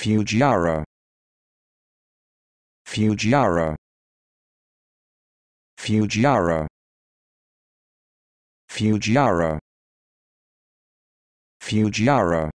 Fujiara Fujiara Fujiara Fujiara Fujiara